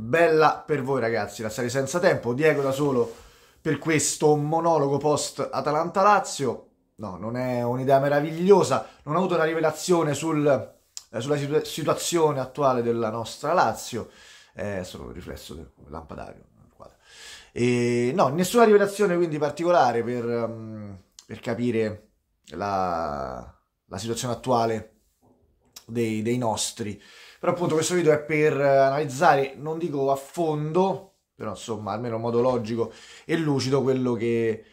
bella per voi ragazzi la serie senza tempo. Diego da solo per questo monologo post Atalanta-Lazio. No, non è un'idea meravigliosa, non ho avuto una rivelazione sul, eh, sulla situ- situazione attuale della nostra Lazio, è eh, solo un riflesso del lampadario. E, no, nessuna rivelazione quindi particolare per, um, per capire la, la, situazione attuale dei, dei nostri. Però appunto questo video è per eh, analizzare, non dico a fondo, però insomma almeno in modo logico e lucido quello che,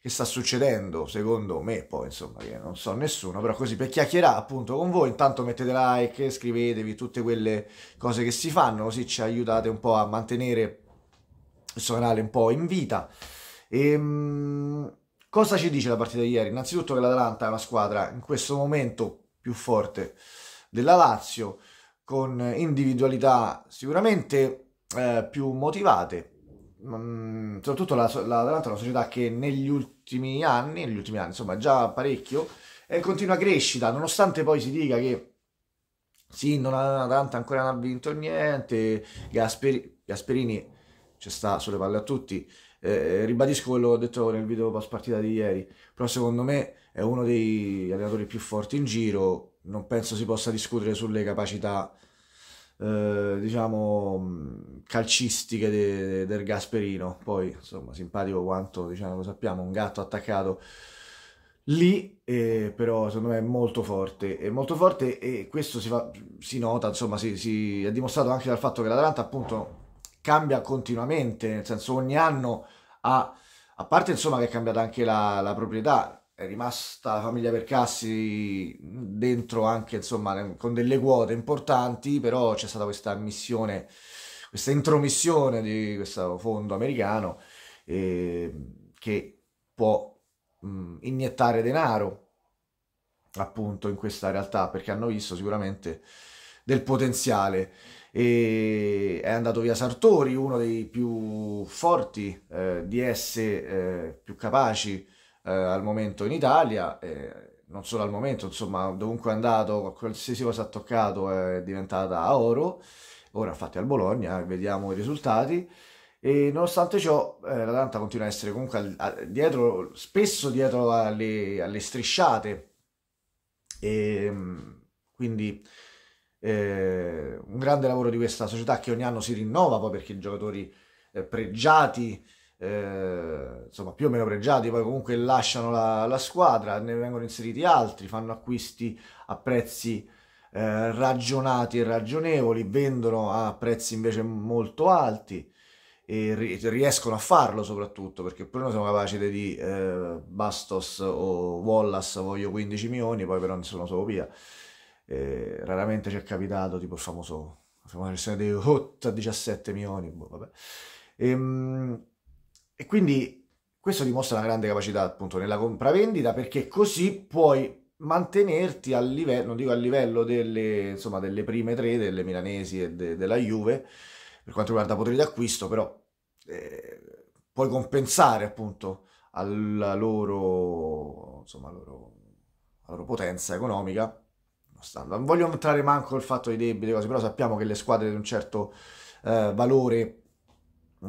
che sta succedendo, secondo me, poi insomma che non so nessuno, però così per chiacchierare appunto con voi, intanto mettete like, iscrivetevi, tutte quelle cose che si fanno, così ci aiutate un po' a mantenere questo canale un po' in vita. E, ehm, cosa ci dice la partita di ieri? Innanzitutto che l'Atalanta è una squadra in questo momento più forte della Lazio, con individualità sicuramente eh, più motivate, mh, mm, soprattutto la, la, l'Atalanta è una società che negli ultimi anni, negli ultimi anni insomma già parecchio, è in continua crescita, nonostante poi si dica che sì, non ha, Atalanta ancora non ha vinto niente, Gasperi, Gasperini ci sta sulle palle a tutti, eh, ribadisco quello che ho detto nel video post partita di ieri, però secondo me è uno degli allenatori più forti in giro, non penso si possa discutere sulle capacità eh, diciamo mm, calcistiche de, de, del Gasperino, poi insomma simpatico quanto diciamo lo sappiamo, un gatto attaccato lì eh, però secondo me è molto forte è molto forte e questo si, fa, si nota insomma si, si è dimostrato anche dal fatto che l'Atalanta appunto cambia continuamente, nel senso ogni anno ha, a parte insomma che è cambiata anche la, la proprietà, è rimasta la famiglia Percassi dentro anche insomma con delle quote importanti, però c'è stata questa missione, questa intromissione di questo fondo americano eh, che può mh, iniettare denaro appunto in questa realtà perché hanno visto sicuramente del potenziale e è andato via Sartori, uno dei più forti eh, DS eh, più capaci eh, al momento in Italia, non solo al momento, insomma, dovunque è andato, qualsiasi cosa ha toccato è diventata oro, ora infatti al Bologna, vediamo i risultati. E nonostante ciò, eh, l'Atalanta continua a essere comunque al, a, dietro, spesso dietro alle, alle strisciate. E, ehm, quindi eh, un grande lavoro di questa società che ogni anno si rinnova poi perché i giocatori eh, pregiati, eh, insomma più o meno pregiati, poi comunque lasciano la, la, squadra, ne vengono inseriti altri, fanno acquisti a prezzi eh, ragionati e ragionevoli, vendono a prezzi invece molto alti e riescono a farlo soprattutto perché poi noi siamo capaci di eh, Bastos o Wallace voglio 15 milioni poi però non sono solo via eh, raramente ci è capitato tipo il famoso la famosa gestione dei 8 a 17 milioni boh, vabbè. E, ehm, e quindi questo dimostra una grande capacità appunto nella compravendita perché così puoi mantenerti al livello, non dico al livello delle, insomma, delle prime tre, delle milanesi e de, della Juve, per quanto riguarda potere d'acquisto, però eh, puoi compensare appunto alla loro, insomma, loro, alla loro potenza economica non voglio entrare manco il fatto dei debiti, cose, però sappiamo che le squadre di un certo eh, valore,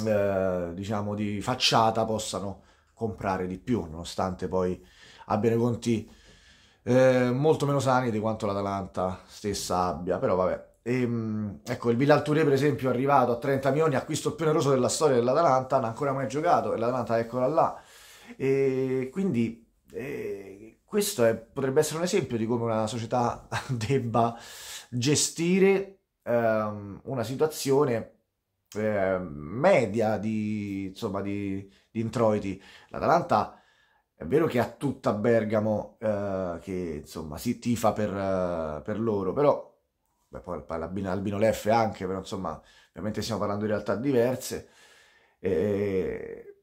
eh, diciamo, di facciata possano comprare di più, nonostante poi abbiano conti eh, molto meno sani di quanto l'Atalanta stessa abbia, però vabbè. E, ehm, ecco, il Villalture per esempio è arrivato a 30 milioni, acquisto più oneroso della storia dell'Atalanta, non ha ancora mai giocato e l'Atalanta eccola là. E quindi eh, questo è, potrebbe essere un esempio di come una società debba gestire ehm, una situazione eh, media di, insomma, di, di, introiti. L'Atalanta è vero che ha tutta Bergamo eh, che insomma si tifa per, eh, per loro, però beh, poi l'Albino, l'Albino Leffe anche, però insomma ovviamente stiamo parlando di realtà diverse. Eh,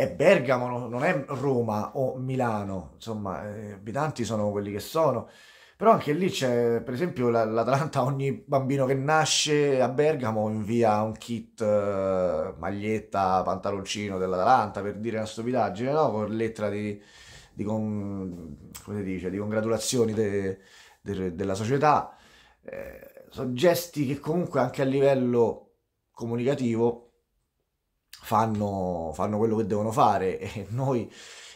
è Bergamo, non è Roma o Milano, insomma, eh, abitanti sono quelli che sono. Però anche lì c'è, per esempio, l'Atalanta, ogni bambino che nasce a Bergamo invia un kit, eh, maglietta, pantaloncino dell'Atalanta, per dire una stupidaggine, no? Con lettera di, di, con, dice, di congratulazioni de, de, della società. Eh, sono gesti che comunque anche a livello comunicativo fanno, fanno quello che devono fare e noi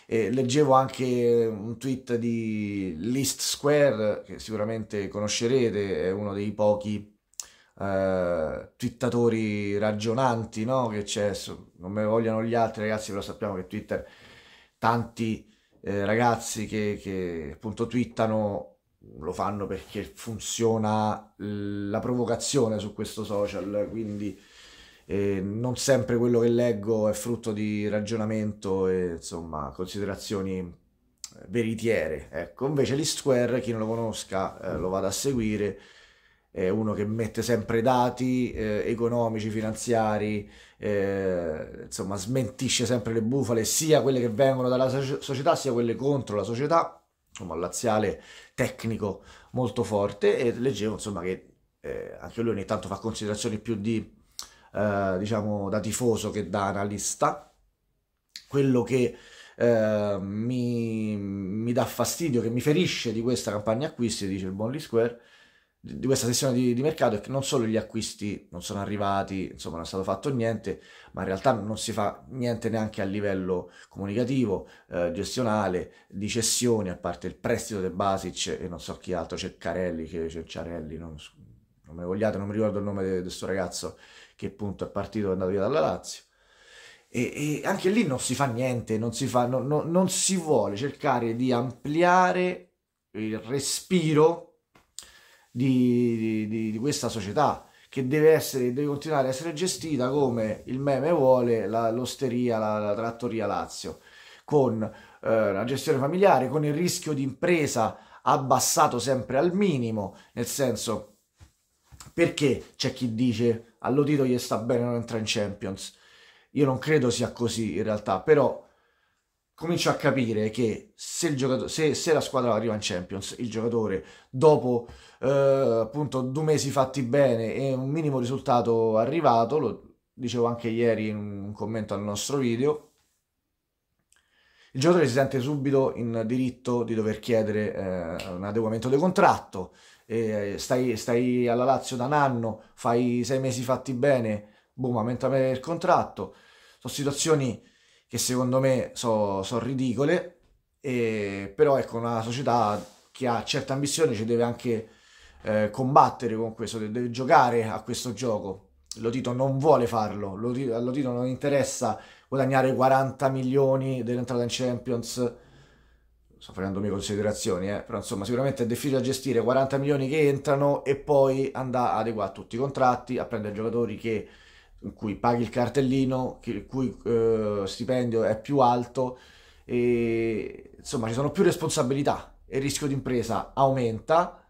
eh, leggevo anche un tweet di List Square che sicuramente conoscerete, è uno dei pochi eh, twittatori ragionanti no? che c'è, non me vogliono gli altri ragazzi, però sappiamo che Twitter tanti eh, ragazzi che, che appunto twittano lo fanno perché funziona la provocazione su questo social, quindi e non sempre quello che leggo è frutto di ragionamento e insomma considerazioni eh, veritiere. Ecco, invece Lee Square, chi non lo conosca eh, lo vada a seguire, è uno che mette sempre dati eh, economici, finanziari, eh, insomma smentisce sempre le bufale, sia quelle che vengono dalla so- società, sia quelle contro la società, insomma laziale tecnico molto forte e leggevo insomma che eh, anche lui ogni tanto fa considerazioni più di eh, diciamo, da tifoso che da analista. Quello che eh, mi, mi, dà fastidio, che mi ferisce di questa campagna acquisti, dice il Bonley Square, di, questa sessione di, di, mercato, è che non solo gli acquisti non sono arrivati, insomma non è stato fatto niente, ma in realtà non si fa niente neanche a livello comunicativo, eh, gestionale, di cessioni, a parte il prestito del Basic e non so chi altro, c'è Carelli, c'è Ciarelli, non, non me vogliate, non mi ricordo il nome di questo ragazzo, che appunto è partito e è andato via dalla Lazio. E, e, anche lì non si fa niente, non si, fa, no, no, non si vuole cercare di ampliare il respiro di, di, di, questa società che deve, essere, deve continuare a essere gestita come il meme vuole la, l'osteria, la, la trattoria Lazio, con eh, la gestione familiare, con il rischio di impresa abbassato sempre al minimo, nel senso perché c'è chi dice all'Odito gli sta bene non entra in Champions. Io non credo sia così in realtà, però comincio a capire che se, se, se la squadra arriva in Champions, il giocatore dopo eh, appunto due mesi fatti bene e un minimo risultato arrivato, lo dicevo anche ieri in un commento al nostro video, il giocatore si sente subito in diritto di dover chiedere eh, un adeguamento del contratto, eh, stai, stai, alla Lazio da un anno, fai sei mesi fatti bene, boom, aumenta il contratto. Sono situazioni che secondo me sono so ridicole, e, però ecco, una società che ha certe ambizioni ci deve anche eh, combattere con questo, deve giocare a questo gioco. Lotito non vuole farlo, Lotito non interessa guadagnare 40 milioni dell'entrata in Champions sto facendo le mie considerazioni, eh, però insomma sicuramente è difficile gestire 40 milioni che entrano e poi andare a adeguare tutti i contratti, a prendere giocatori che, in cui paghi il cartellino, il cui eh, stipendio è più alto, e, insomma ci sono più responsabilità e il rischio di impresa aumenta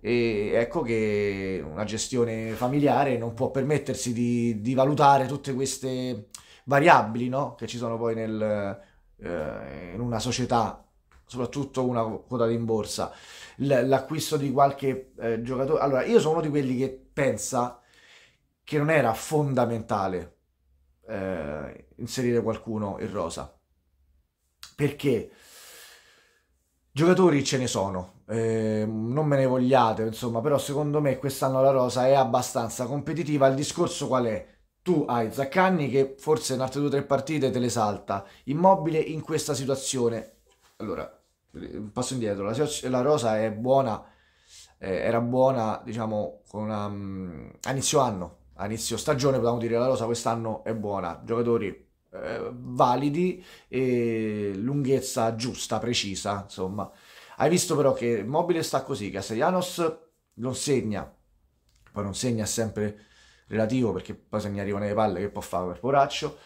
e ecco che una gestione familiare non può permettersi di, di valutare tutte queste variabili no? che ci sono poi nel eh, in una società, soprattutto una quota in borsa, l'acquisto di qualche eh, giocatore. Allora, io sono uno di quelli che pensa che non era fondamentale eh, inserire qualcuno in rosa. Perché? Giocatori ce ne sono, eh, non me ne vogliate, insomma, però secondo me quest'anno la rosa è abbastanza competitiva. Il discorso qual è? tu hai Zaccanni che forse in altre due o tre partite te le salta, Immobile in questa situazione, allora, passo indietro, la, la rosa è buona, eh, era buona diciamo una, um, a inizio anno, a inizio stagione potevamo dire la rosa quest'anno è buona, giocatori eh, validi e lunghezza giusta, precisa, insomma. Hai visto però che Mobile sta così, Castellanos non segna, poi non segna sempre relativo perché poi se mi arrivano le palle che può fare per poraccio.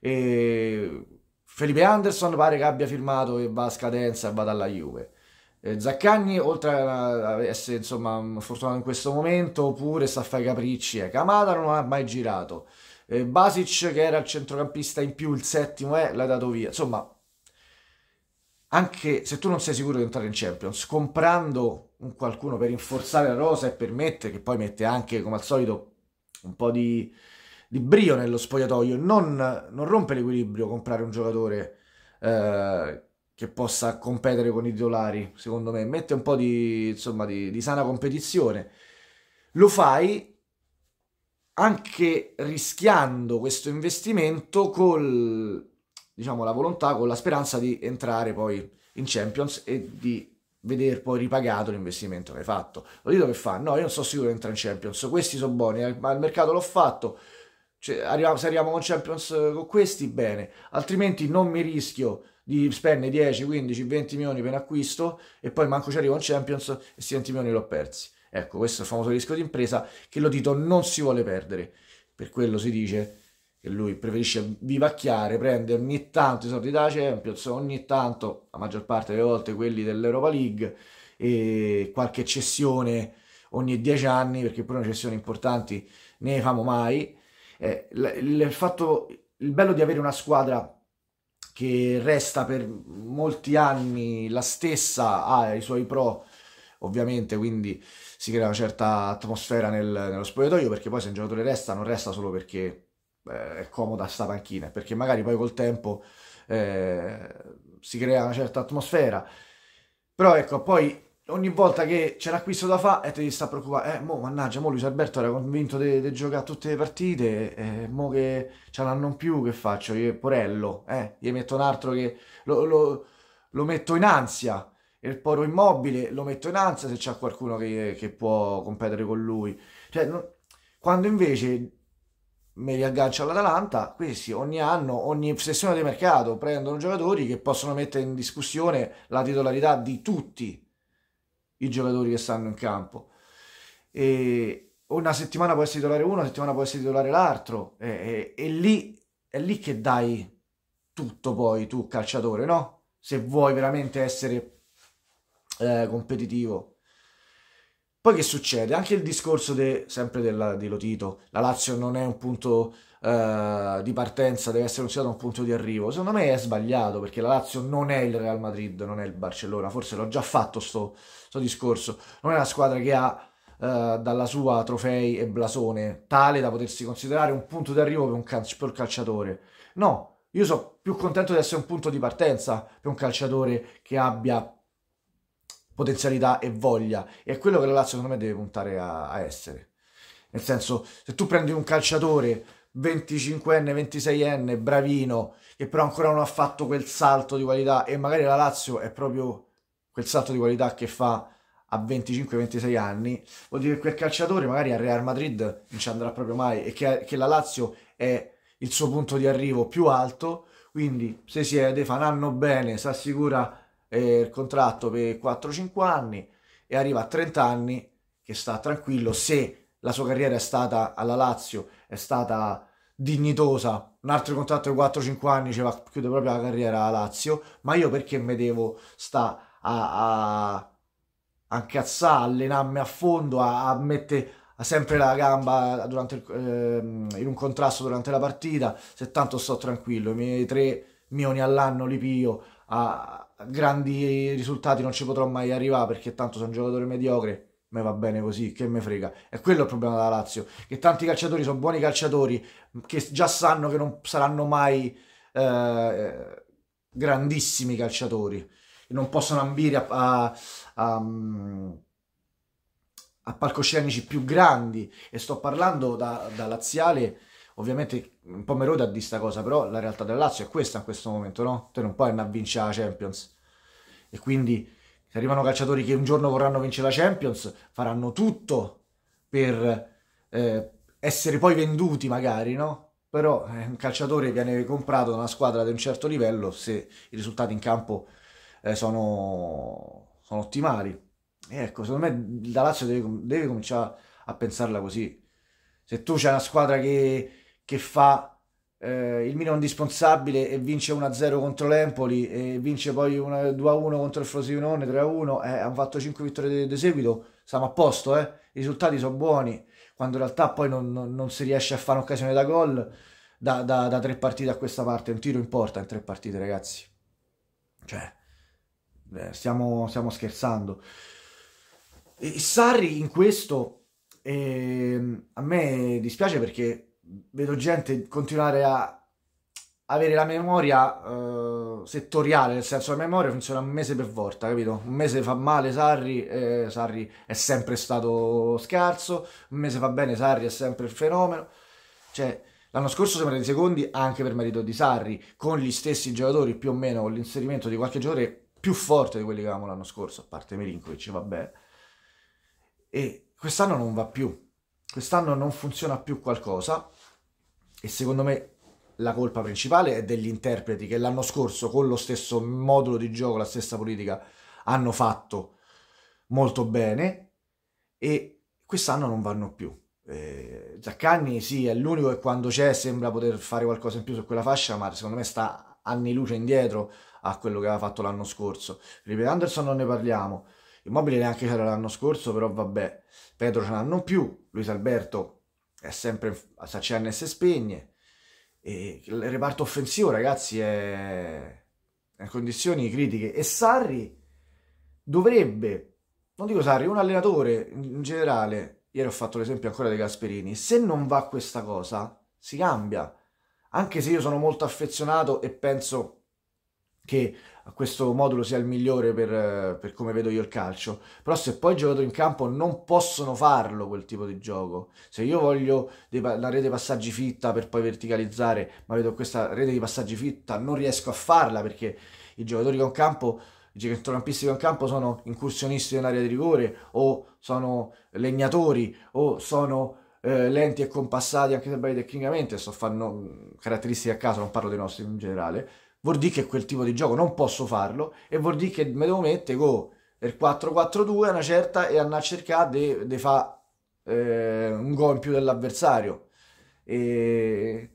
E Felipe Anderson pare che abbia firmato e va a scadenza e va dalla Juve. Eh, Zaccagni, oltre a essere insomma fortunato in questo momento, oppure sta a fare capricci. Eh. Kamada non ha mai girato. Eh, Basic, che era il centrocampista in più, il settimo è, eh, l'ha dato via. Insomma, anche se tu non sei sicuro di entrare in Champions, comprando un qualcuno per rinforzare la rosa e permettere che poi mette anche come al solito un po' di, di brio nello spogliatoio. Non, non, rompe l'equilibrio comprare un giocatore eh, che possa competere con i titolari, secondo me. Mette un po' di, insomma, di, di sana competizione. Lo fai anche rischiando questo investimento con diciamo, la volontà, con la speranza di entrare poi in Champions e di vedere poi ripagato l'investimento che hai fatto. Lo dico che fa, no, io non sono sicuro di entrare in Champions, questi sono buoni, ma il mercato l'ho fatto, cioè, arriviamo, se arriviamo con Champions eh, con questi, bene, altrimenti non mi rischio di spendere 10, 15, 20 milioni per un acquisto e poi manco ci arrivo in Champions e questi 20 milioni l'ho persi. Ecco, questo è il famoso rischio di impresa che lo dito non si vuole perdere. Per quello si dice che lui preferisce vivacchiare, prende ogni tanto i soldi da Champions, ogni tanto, la maggior parte delle volte quelli dell'Europa League e qualche cessione ogni dieci anni, perché pure una cessione importanti ne famo mai. Eh, il, il, fatto, il bello di avere una squadra che resta per molti anni la stessa ha i suoi pro, ovviamente, quindi si crea una certa atmosfera nel, nello spogliatoio, perché poi se un giocatore resta non resta solo perché eh, è comoda sta panchina, perché magari poi col tempo eh, si crea una certa atmosfera. Però ecco, poi ogni volta che c'è l'acquisto da fare e ti sta preoccupando, eh, mo mannaggia, mo Luis Alberto era convinto di giocare tutte le partite, eh, mo che ce l'hanno più, che faccio? Io, Porello, eh, gli metto un altro che lo, lo, lo metto in ansia, il poro immobile lo metto in ansia se c'è qualcuno che, che può competere con lui. Cioè, no, quando invece mi riaggancio all'Atalanta, questi ogni anno, ogni sessione di mercato prendono giocatori che possono mettere in discussione la titolarità di tutti i giocatori che stanno in campo. E una settimana può essere titolare uno, una settimana può essere titolare l'altro, e, e, e lì, è lì che dai tutto poi tu calciatore, no? Se vuoi veramente essere eh, competitivo. Poi che succede? Anche il discorso de, sempre della, di Lotito, la Lazio non è un punto uh, di partenza, deve essere considerato un punto di arrivo. Secondo me è sbagliato perché la Lazio non è il Real Madrid, non è il Barcellona, forse l'ho già fatto questo discorso. Non è una squadra che ha uh, dalla sua trofei e blasone tale da potersi considerare un punto di arrivo per, un calci- per il calciatore. No, io sono più contento di essere un punto di partenza per un calciatore che abbia potenzialità e voglia. E è quello che la Lazio, secondo me, deve puntare a, a essere. Nel senso, se tu prendi un calciatore 25enne, 26enne, bravino, che però ancora non ha fatto quel salto di qualità, e magari la Lazio è proprio quel salto di qualità che fa a 25-26 anni, vuol dire che quel calciatore magari al Real Madrid non ci andrà proprio mai e che, che la Lazio è il suo punto di arrivo più alto, quindi se siede, fa un anno bene, si assicura eh, il contratto per 4-5 anni e arriva a 30 anni che sta tranquillo se la sua carriera è stata alla Lazio, è stata dignitosa, un altro contratto di 4-5 anni ci va, chiude proprio la carriera alla Lazio, ma io perché mi devo sta a, a, a incazzare, a allenarmi a fondo, a, a mettere sempre la gamba durante il, eh, in un contrasto durante la partita, se tanto sto tranquillo, i miei 3 milioni all'anno li pio a, grandi risultati non ci potrò mai arrivare perché tanto sono un giocatore mediocre me va bene così, che me frega. E quello è il problema della Lazio, che tanti calciatori sono buoni calciatori, che già sanno che non saranno mai eh, grandissimi calciatori, non possono ambire a, a, a, a, palcoscenici più grandi. E sto parlando da, da laziale Ovviamente un po' mi roda di sta cosa, però la realtà del Lazio è questa in questo momento, no? Tu non puoi andare a vincere la Champions. E quindi se arrivano calciatori che un giorno vorranno vincere la Champions, faranno tutto per eh, essere poi venduti magari, no? Però eh, un calciatore viene comprato da una squadra di un certo livello se i risultati in campo eh, sono, sono, ottimali. E ecco, secondo me la Lazio deve, deve cominciare a pensarla così. Se tu c'è una squadra che che fa eh, il Milan disponsabile e vince 1-0 contro l'Empoli e vince poi 2-1 contro il Frosinone 3-1 eh, hanno fatto 5 vittorie di seguito siamo a posto eh? i risultati sono buoni quando in realtà poi non, non, non si riesce a fare un'occasione da gol da, da, da, tre partite a questa parte un tiro in porta in tre partite ragazzi cioè eh, stiamo, stiamo scherzando e Sarri in questo eh, a me dispiace perché vedo gente continuare a avere la memoria uh, settoriale, nel senso la memoria funziona un mese per volta, capito? Un mese fa male Sarri, eh, Sarri è sempre stato scarso, un mese fa bene Sarri è sempre il fenomeno. Cioè, l'anno scorso siamo andati secondi anche per merito di Sarri, con gli stessi giocatori più o meno, con l'inserimento di qualche giocatore più forte di quelli che avevamo l'anno scorso, a parte Milinkovic, vabbè. E quest'anno non va più, quest'anno non funziona più qualcosa e secondo me la colpa principale è degli interpreti che l'anno scorso con lo stesso modulo di gioco, la stessa politica, hanno fatto molto bene e quest'anno non vanno più. Eh, Zaccagni sì, è l'unico che quando c'è sembra poter fare qualcosa in più su quella fascia, ma secondo me sta anni luce indietro a quello che aveva fatto l'anno scorso. Ripeto, Anderson non ne parliamo, Immobile neanche c'era l'anno scorso, però vabbè, Pedro ce l'hanno più, Luis Alberto è sempre a Sacernes se spegne. E il reparto offensivo, ragazzi, è in condizioni critiche. E Sarri dovrebbe, non dico Sarri, un allenatore in generale, ieri ho fatto l'esempio ancora dei Gasperini, se non va questa cosa, si cambia. Anche se io sono molto affezionato e penso che questo modulo sia il migliore per, per, come vedo io il calcio, però se poi i giocatori in campo non possono farlo quel tipo di gioco, se io voglio la rete passaggi fitta per poi verticalizzare, ma vedo questa rete di passaggi fitta, non riesco a farla perché i giocatori con campo, i centrocampisti con campo sono incursionisti nell'area di rigore o sono legnatori o sono eh, lenti e compassati anche se belli tecnicamente, sto fanno mm, caratteristiche a caso, non parlo dei nostri in generale, vuol dire che quel tipo di gioco non posso farlo e vuol dire che mi devo mettere con il 4-4-2 una certa e andare a cercare di fare eh, un gol in più dell'avversario. E...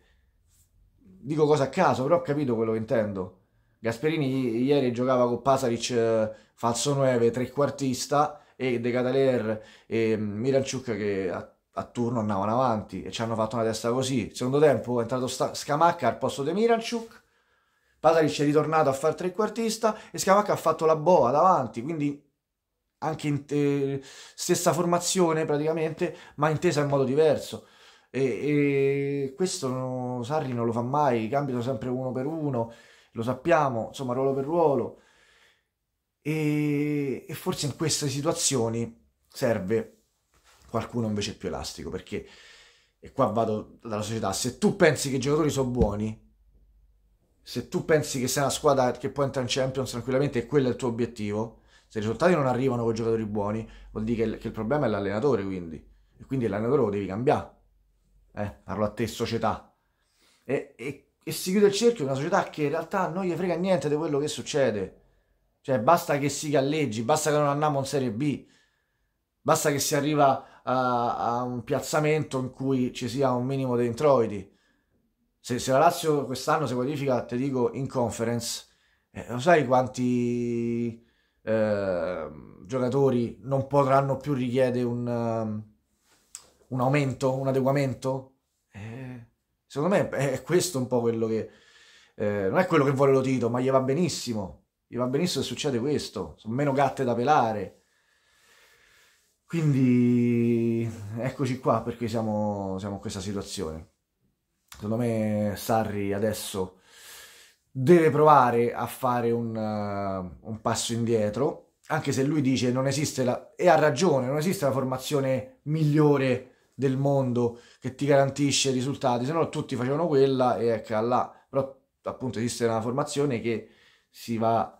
Dico cosa a caso, però ho capito quello che intendo. Gasperini ieri giocava con Pasaric eh, falso 9, trequartista e De Catalier e Miranchuk che a, a turno andavano avanti e ci hanno fatto una testa così. Secondo tempo è entrato sta- Scamacca al posto di Miranchuk Pasaric è ritornato a fare trequartista e Scamacca ha fatto la boa davanti, quindi anche in te, stessa formazione praticamente, ma intesa in modo diverso. E, e questo no, Sarri non lo fa mai, i cambi sono sempre uno per uno, lo sappiamo, insomma ruolo per ruolo. E, e forse in queste situazioni serve qualcuno invece più elastico, perché, e qua vado dalla società, se tu pensi che i giocatori sono buoni, se tu pensi che sei una squadra che può entrare in Champions tranquillamente e quello è il tuo obiettivo, se i risultati non arrivano con giocatori buoni, vuol dire che il, che il problema è l'allenatore, quindi. E quindi l'allenatore lo devi cambiare. Eh, parlo a te, società. E, e, e si chiude il cerchio di una società che in realtà non gli frega niente di quello che succede. Cioè, basta che si galleggi, basta che non andiamo in Serie B, basta che si arriva a, a un piazzamento in cui ci sia un minimo di introiti se, se la Lazio quest'anno si qualifica, te dico, in conference, eh, lo sai quanti eh, giocatori non potranno più richiedere un, um, un aumento, un adeguamento? Eh, secondo me è, è questo un po' quello che... Eh, non è quello che vuole lo Tito, ma gli va benissimo. Gli va benissimo se succede questo. Sono meno gatte da pelare. Quindi eccoci qua perché siamo, siamo in questa situazione. Secondo me Sarri adesso deve provare a fare un, uh, un passo indietro, anche se lui dice non esiste la... e ha ragione, non esiste la formazione migliore del mondo che ti garantisce risultati, se no tutti facevano quella e ecco là. Però appunto esiste una formazione che si va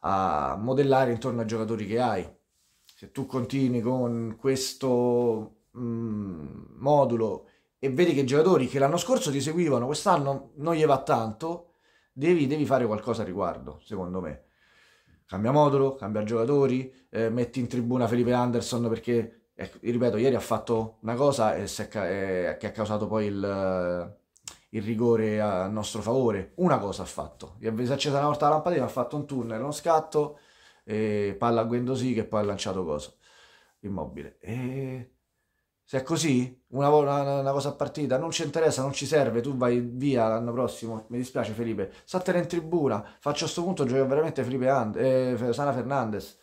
a modellare intorno ai giocatori che hai. Se tu continui con questo mh, mm, modulo e vedi che i giocatori che l'anno scorso ti seguivano, quest'anno non gli va tanto, devi, devi fare qualcosa a riguardo, secondo me. Cambia modulo, cambia giocatori, eh, metti in tribuna Felipe Anderson perché, eh, ripeto, ieri ha fatto una cosa è, eh, che ha causato poi il, il, rigore a nostro favore. Una cosa ha fatto, gli è accesa una volta la lampadina, ha fatto un tunnel, uno scatto, palla a Guendosì che poi ha lanciato cosa? Immobile. E se è così, una, una, una cosa a partita, non ci interessa, non ci serve, tu vai via l'anno prossimo, mi dispiace Felipe, statene in tribuna, faccio a questo punto giocare veramente Felipe And- eh, Sana Fernandez,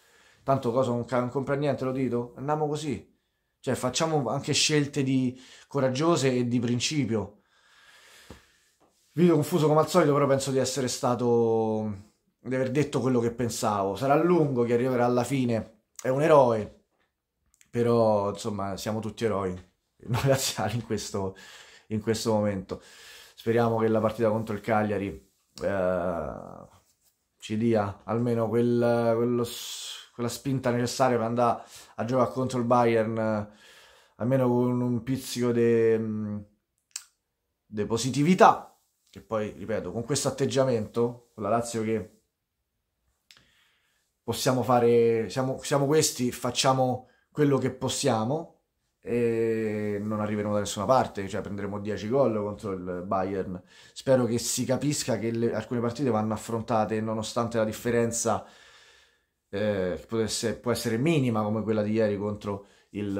tanto cosa non, non compra niente, lo dico, andiamo così, cioè facciamo anche scelte di, coraggiose e di principio. Video confuso come al solito, però penso di essere stato, di aver detto quello che pensavo, sarà lungo che arriverà alla fine, è un eroe, però insomma siamo tutti eroi, noi laziali in questo, in questo momento. Speriamo che la partita contro il Cagliari eh, ci dia almeno quel, quello, quella spinta necessaria per andare a giocare contro il Bayern, eh, almeno con un pizzico di positività, che poi, ripeto, con questo atteggiamento, con la Lazio che possiamo fare, siamo, siamo questi, facciamo quello che possiamo e non arriveremo da nessuna parte, cioè prenderemo 10 gol contro il Bayern. Spero che si capisca che le, alcune partite vanno affrontate nonostante la differenza eh, potesse, può essere minima come quella di ieri contro il, eh,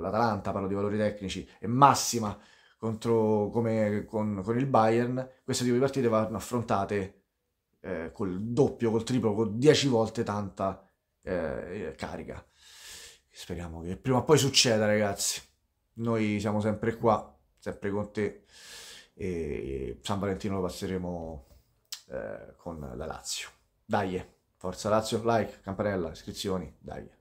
l'Atalanta, parlo di valori tecnici, e massima contro, come, con, con il Bayern, questo tipo di partite vanno affrontate eh, col doppio, col triplo, con 10 volte tanta eh, carica. Speriamo che prima o poi succeda, ragazzi. Noi siamo sempre qua, sempre con te. E San Valentino lo passeremo eh, con la Lazio. Dai, eh. forza Lazio, like, campanella, iscrizioni, dai.